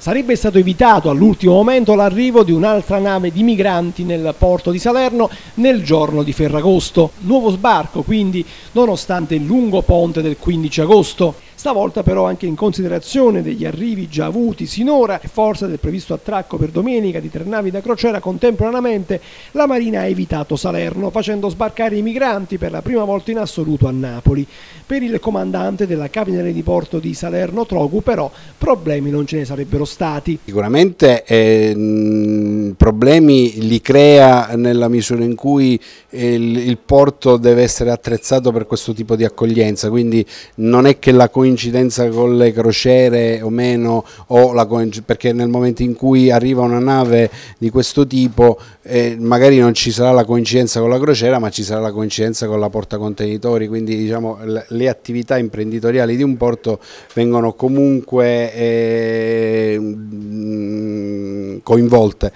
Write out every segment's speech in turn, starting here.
Sarebbe stato evitato all'ultimo momento l'arrivo di un'altra nave di migranti nel porto di Salerno nel giorno di Ferragosto. Nuovo sbarco quindi, nonostante il lungo ponte del 15 agosto. Stavolta però anche in considerazione degli arrivi già avuti sinora e forza del previsto attracco per domenica di tre navi da crociera contemporaneamente, la Marina ha evitato Salerno facendo sbarcare i migranti per la prima volta in assoluto a Napoli. Per il comandante della capitale di porto di Salerno Trogu però problemi non ce ne sarebbero stati. Sicuramente eh, problemi li crea nella misura in cui il, il porto deve essere attrezzato per questo tipo di accoglienza, quindi non è che la coincidenza coincidenza con le crociere o meno, o la, perché nel momento in cui arriva una nave di questo tipo eh, magari non ci sarà la coincidenza con la crociera, ma ci sarà la coincidenza con la porta contenitori, quindi diciamo, le attività imprenditoriali di un porto vengono comunque eh, mm, coinvolte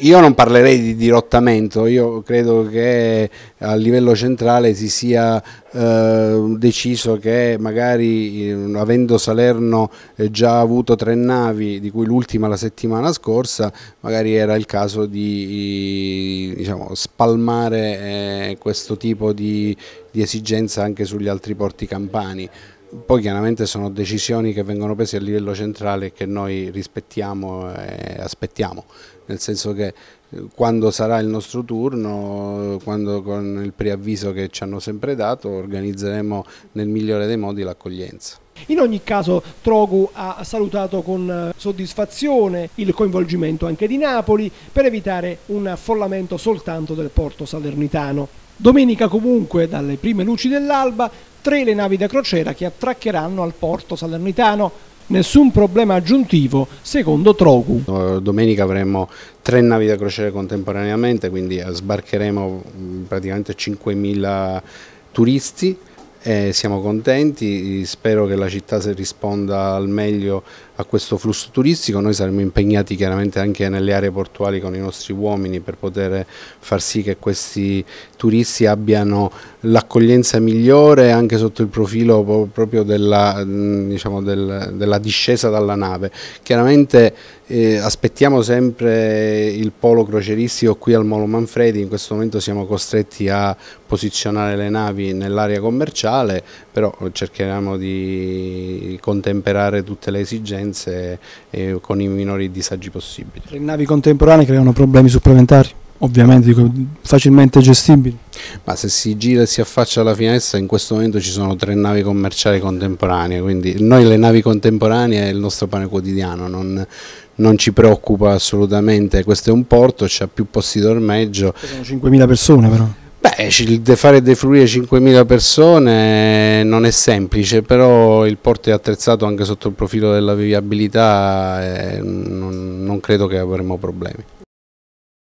io non parlerei di dirottamento, io credo che a livello centrale si sia eh, deciso che magari eh, avendo Salerno eh, già avuto tre navi, di cui l'ultima la settimana scorsa, magari era il caso di diciamo, spalmare eh, questo tipo di, di esigenza anche sugli altri porti campani poi chiaramente sono decisioni che vengono prese a livello centrale e che noi rispettiamo e aspettiamo, nel senso che eh, quando sarà il nostro turno, quando con il preavviso che ci hanno sempre dato, organizzeremo nel migliore dei modi l'accoglienza. In ogni caso Trogu ha salutato con eh, soddisfazione il coinvolgimento anche di Napoli per evitare un affollamento soltanto del porto salernitano. Domenica comunque, dalle prime luci dell'alba, tre le navi da crociera che attraccheranno al porto salernitano. Nessun problema aggiuntivo, secondo Trogu. Eh, domenica avremo tre navi da crociera contemporaneamente, quindi eh, sbarcheremo mm, praticamente 5.000 turisti eh, siamo contenti, spero che la città si risponda al meglio a questo flusso turistico, noi saremo impegnati chiaramente anche nelle aree portuali con i nostri uomini per poter far sì che questi turisti abbiano l'accoglienza migliore anche sotto il profilo proprio della, diciamo, del, della discesa dalla nave. Chiaramente eh, aspettiamo sempre il polo croceristico qui al Molo Manfredi, in questo momento siamo costretti a posizionare le navi nell'area commerciale, però cercheremo di contemperare tutte le esigenze eh, con i minori disagi possibili. Le navi contemporanee creano problemi supplementari? ovviamente facilmente gestibili. Ma se si gira e si affaccia alla finestra, in questo momento ci sono tre navi commerciali contemporanee, quindi noi le navi contemporanee è il nostro pane quotidiano, non, non ci preoccupa assolutamente, questo è un porto, c'è più posti d'ormeggio. Sono 5.000 persone però. Beh, fare defluire 5.000 persone non è semplice, però il porto è attrezzato anche sotto il profilo della viabilità e eh, non credo che avremo problemi.